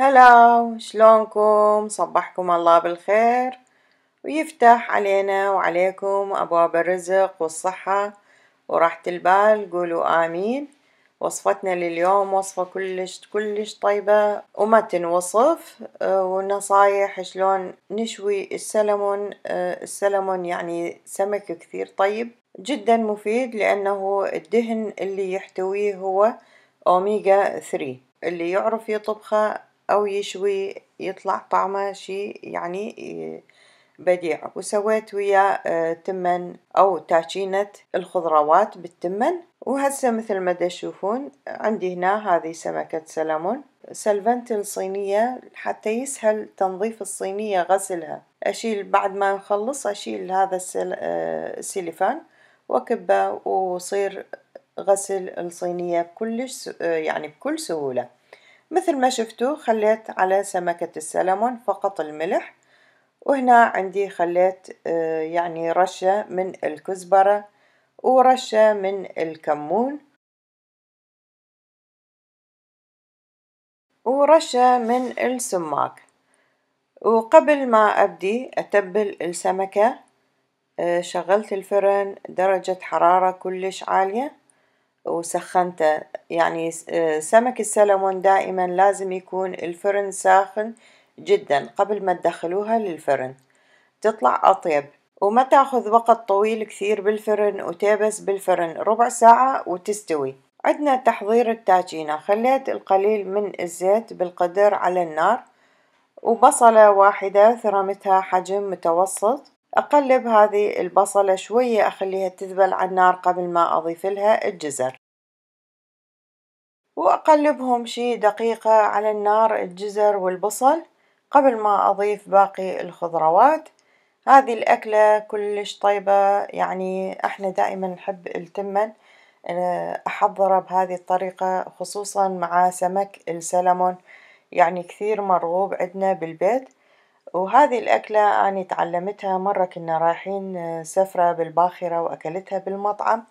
هلا شلونكم صبحكم الله بالخير ويفتح علينا وعليكم أبواب الرزق والصحة وراحة البال قولوا آمين وصفتنا لليوم وصفة كلش كلش طيبة وما تنوصف آه، ونصايح شلون نشوي السلمون آه، السلمون يعني سمك كثير طيب جدا مفيد لأنه الدهن اللي يحتويه هو أوميجا 3 اللي يعرف يطبخه أو يشوي يطلع طعمه شي يعني بديع وسويت ويا آه، تمن أو تاشينة الخضروات بالتمن وهسه مثل ما تشوفون عندي هنا هذه سمكة سلمون سلفنت الصينية حتى يسهل تنظيف الصينية غسلها أشيل بعد ما نخلص أشيل هذا السيليفان آه، وأكبه وصير غسل الصينية كلش آه، يعني بكل سهولة مثل ما شفتوا خليت على سمكة السلمون فقط الملح وهنا عندي خليت آه، يعني رشة من الكزبرة ورشة من الكمون ورشة من السماك وقبل ما أبدي أتبل السمكة آه، شغلت الفرن درجة حرارة كلش عالية وسخنته يعني آه، سمك السلمون دائما لازم يكون الفرن ساخن جدا قبل ما تدخلوها للفرن تطلع أطيب وما تاخذ وقت طويل كثير بالفرن وتيبس بالفرن ربع ساعة وتستوي عندنا تحضير التاجينة خليت القليل من الزيت بالقدر على النار وبصلة واحدة ثرمتها حجم متوسط أقلب هذه البصلة شوية أخليها تذبل على النار قبل ما أضيف لها الجزر وأقلبهم شي دقيقة على النار الجزر والبصل قبل ما أضيف باقي الخضروات هذه الأكلة كلش طيبة يعني احنا دائما نحب التمن آه، أحضره بهذه الطريقة خصوصا مع سمك السلمون يعني كثير مرغوب عندنا بالبيت وهذي الأكلة أني تعلمتها مرة كنا رايحين آه، سفرة بالباخرة وأكلتها بالمطعم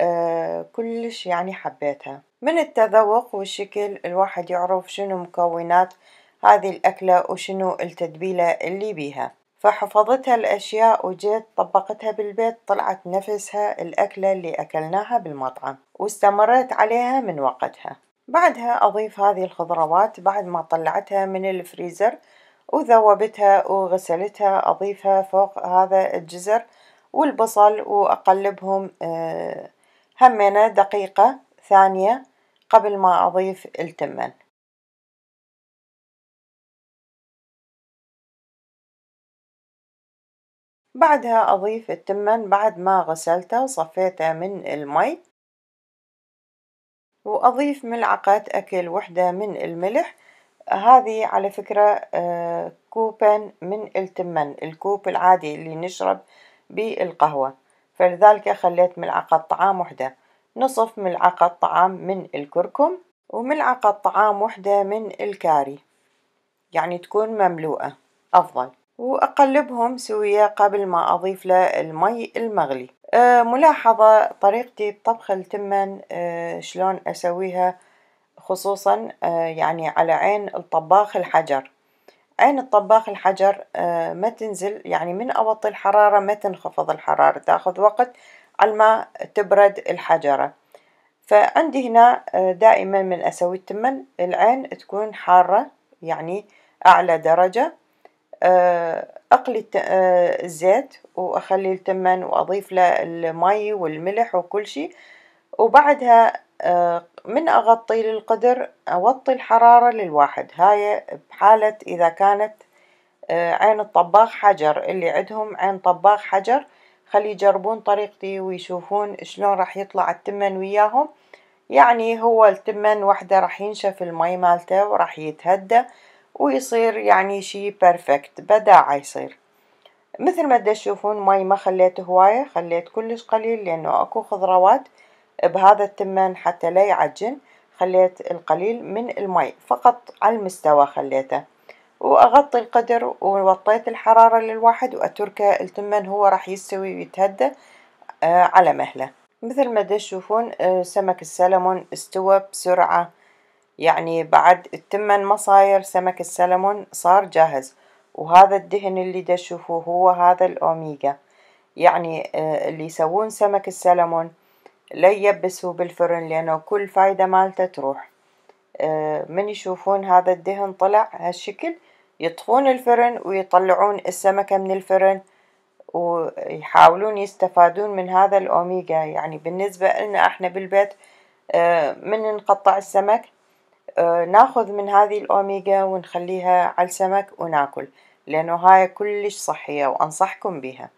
آه، كلش يعني حبيتها، من التذوق والشكل الواحد يعرف شنو مكونات هذي الأكلة وشنو التتبيلة اللي بيها، فحفظتها الأشياء وجيت طبقتها بالبيت طلعت نفسها الأكلة اللي أكلناها بالمطعم واستمريت عليها من وقتها، بعدها أضيف هذي الخضروات بعد ما طلعتها من الفريزر وذوبتها وغسلتها أضيفها فوق هذا الجزر والبصل وأقلبهم آه، همينة دقيقة ثانية قبل ما أضيف التمن بعدها أضيف التمن بعد ما غسلته وصفيته من المي وأضيف ملعقة أكل وحدة من الملح هذه على فكرة آه، كوبا من التمن الكوب العادي اللي نشرب بيه القهوة فلذلك خليت ملعقة طعام وحدة نصف ملعقة طعام من الكركم وملعقة طعام وحدة من الكاري يعني تكون مملوءة أفضل وأقلبهم سوية قبل ما أضيف له المي المغلي أه ملاحظة طريقتي بطبخ التمن أه شلون أسويها خصوصا آه، يعني على عين الطباخ الحجر عين الطباخ الحجر آه، ما تنزل يعني من أوطي الحرارة ما تنخفض الحرارة تاخذ وقت على ما تبرد الحجرة فعندي هنا آه، دائما من أسوي التمن العين تكون حارة يعني أعلى درجة أقلي الزيت وأخلي التمن وأضيف له المي والملح وكل شيء وبعدها من أغطي للقدر أوطي الحرارة للواحد هاي بحالة إذا كانت آه، عين الطباخ حجر اللي عدهم عين طباخ حجر خلي يجربون طريقتي ويشوفون شلون راح يطلع التمن وياهم يعني هو التمن وحده راح ينشف المي مالته وراح يتهدى ويصير يعني شي بيرفكت بداعة يصير مثل ما تشوفون مي ما خليت هواية خليت كلش قليل لأنه أكو خضروات بهذا التمن حتى لا يعجن خليت القليل من المي فقط على المستوى خليته وأغطي القدر ووطيت الحرارة للواحد وأتركه التمن هو راح يستوي ويتهدى آه، على مهله مثل ما تشوفون آه، سمك السلمون استوى بسرعة يعني بعد التمن ما صاير سمك السلمون صار جاهز وهذا الدهن اللي تشوفوه هو هذا الأوميجا يعني آه، اللي يسوون سمك السلمون لا يبسوا بالفرن لأنه كل فايدة مالته تروح آه، من يشوفون هذا الدهن طلع هالشكل يطفون الفرن ويطلعون السمكة من الفرن ويحاولون يستفادون من هذا الأوميجا يعني بالنسبة لنا احنا بالبيت آه، من نقطع السمك آه، ناخذ من هذه الأوميجا ونخليها على السمك وناكل لأنه هاي كلش صحية وأنصحكم بها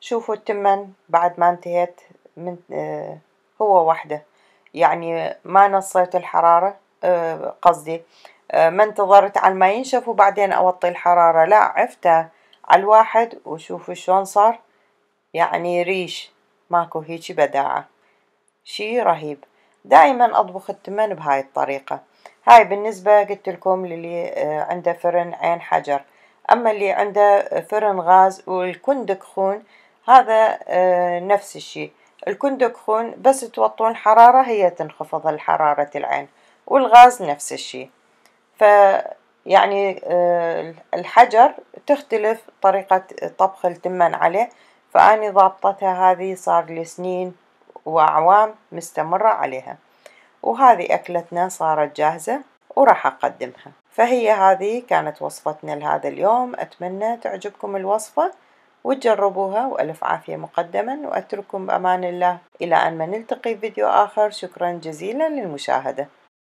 شوفوا التمن بعد ما انتهيت من هو وحده يعني ما نصيت الحرارة آه، قصدي آه، ما انتظرت على ما ينشف وبعدين اوطي الحرارة لا عفته على الواحد وشوفوا شلون صار يعني ريش ماكو هيجي بداعة شي رهيب دائما اطبخ التمن بهاي الطريقة هاي بالنسبة قلت لكم للي آه، عنده فرن عين حجر اما اللي عنده فرن غاز والكندك خون هذا نفس الشي الكندكفون بس توطون حرارة هي تنخفض الحرارة العين والغاز نفس الشي فيعني آه، الحجر تختلف طريقة طبخ التمن عليه فأني ضابطتها هذه صار لي سنين وأعوام مستمرة عليها وهذه أكلتنا صارت جاهزة وراح أقدمها فهي هذه كانت وصفتنا لهذا اليوم أتمنى تعجبكم الوصفة وتجربوها وألف عافية مقدما وأترككم بأمان الله إلى أن ما نلتقي في فيديو آخر شكرا جزيلا للمشاهدة